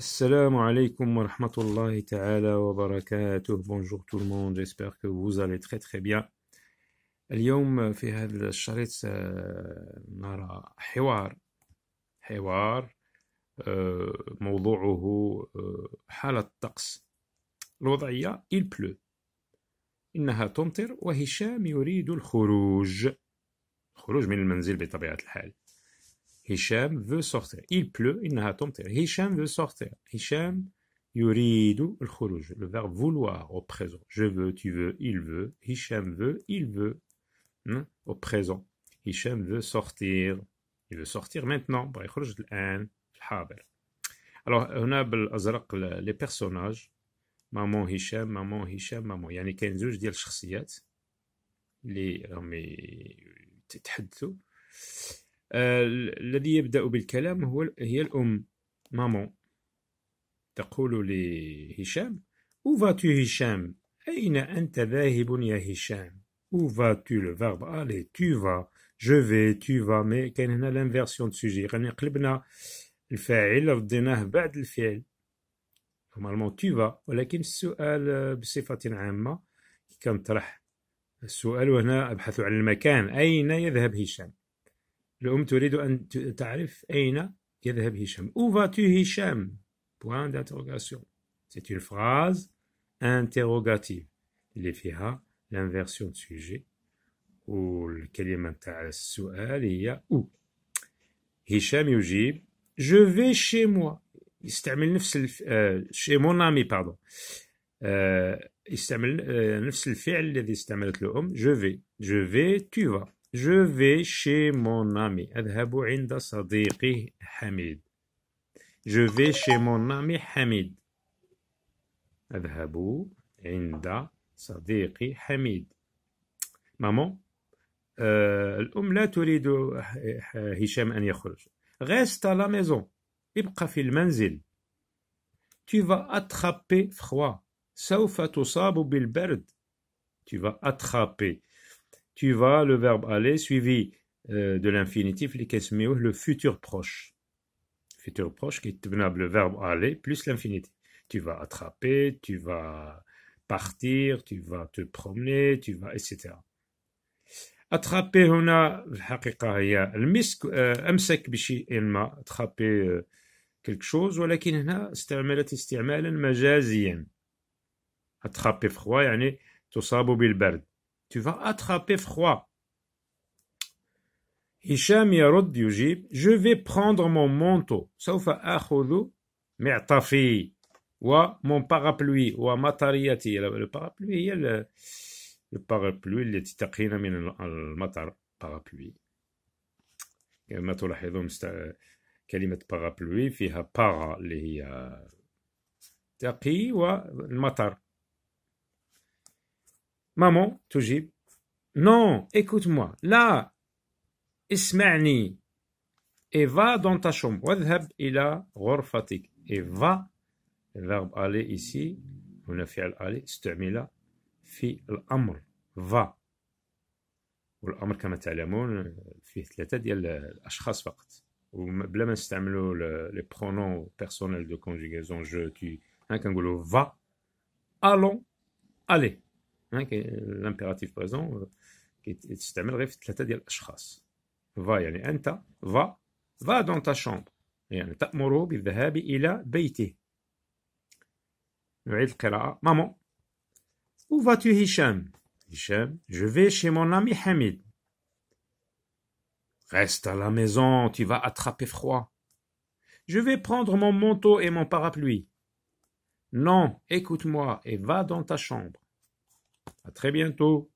السلام عليكم ورحمة الله تعالى وبركاته بونجور tout le monde j'espère que vous allez très très bien اليوم في هذا الشريط نرى حوار حوار آه، موضوعه آه، حالة الطقس الوضعية il pleut إنها تمطر وهشام يريد الخروج خروج من المنزل بطبيعة الحال Hicham veut sortir. Il pleut, il n'a pas Hicham veut sortir. Hicham, yuridu al Le verbe vouloir au présent. Je veux, tu veux, il veut. Hicham veut, il veut. Hmm? Au présent. Hicham veut sortir. Il veut sortir maintenant. Alors, on a les personnages. Maman Hicham, maman Hicham, maman. Il y a les hommes, ديال الشخصيات اللي راهم يتحدثوا آه، الذي يبدأ بالكلام هو هي الأم مامون تقول لهشام فاتو هشام أين أنت ذاهب يا هشام أو فاتو لو فارب ألي تو فا جو في تو فا مي كاين هنا لانفيرسيون دو سوجي يعني قلبنا الفاعل رديناه بعد الفعل نورمالمون تو فا ولكن السؤال بصفة عامة كنطرح السؤال وهنا أبحث عن المكان أين يذهب هشام Le homme tu veux que tu aies? Où vas-tu? Hichem. Point d'interrogation. C'est une phrase interrogative. Il y a l'inversion de sujet. Où le est maintenant la question? Il y a où? Hichem, il y a Je vais chez moi. Il se termine euh, chez mon ami, pardon. Euh, il se termine euh, le fait de se homme. Je vais, je vais, tu vas. Je vais chez mon ami. Adhabu inda sadiqi Hamid. Je vais chez mon ami Hamid. Adhabu inda sadiqi Hamid. Maman, euh, l'um la Hishem euh, Hisham an Reste à la maison. Ibkafil fil manzil. Tu vas attraper froid. Saufat tusabu bil bard. Tu vas attraper tu vas, le verbe aller, suivi euh, de l'infinitif, le futur proche. Futur proche qui est le verbe aller plus l'infinitif. Tu vas attraper, tu vas partir, tu vas te promener, tu vas, etc. Attraper, on a, attraper quelque chose, ولكن هنا استعملت استعمالا مجازيا. attraper froid, يعني تصاب بالبرد tu vas attraper froid. Hisham Yarod Yujib, je vais prendre mon manteau, à ta mi'tafi, wa mon parapluie, wa matariati. Le parapluie, le, le parapluie, le titaqina min al-matar, parapluie. كما تلاحظون كلمة parapluie فيها para اللي هي تقي والمطر maman, Toujib, non, écoute-moi, là, Ismaani, et va dans ta chambre. ou Wadhab ila ghorfatik. Et va, le verbe aller ici, Ou ne fait aller, stemila. terminé là, fi l'amr, va. Ou l'amr, comme tu le sais, fait la il y a l'ashkhas Ou blâme, c'est terminé les pronoms personnels de conjugaison, je, tu, un hein, kangoulou, va, allons, allez l'impératif hein, présent qui est euh, va يعني enta va va dans ta chambre يعني maman où vas-tu Hicham Hicham je vais chez mon ami Hamid reste à la maison tu vas attraper froid je vais prendre mon manteau et mon parapluie non écoute-moi et va dans ta chambre à très bientôt.